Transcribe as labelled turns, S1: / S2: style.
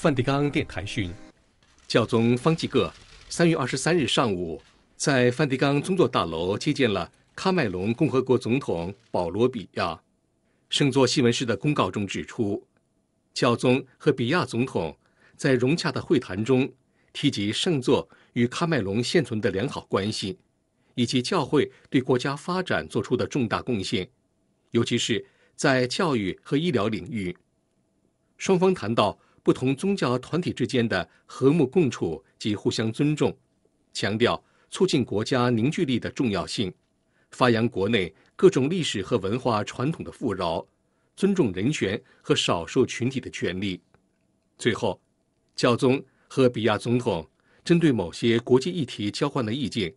S1: 梵蒂冈电台讯，教宗方济各三月二十三日上午在梵蒂冈宗座大楼接见了喀麦隆共和国总统保罗·比亚。圣座新闻室的公告中指出，教宗和比亚总统在融洽的会谈中提及圣座与喀麦隆现存的良好关系，以及教会对国家发展做出的重大贡献，尤其是在教育和医疗领域。双方谈到。不同宗教团体之间的和睦共处及互相尊重，强调促进国家凝聚力的重要性，发扬国内各种历史和文化传统的富饶，尊重人权和少数群体的权利。最后，教宗和比亚总统针对某些国际议题交换了意见。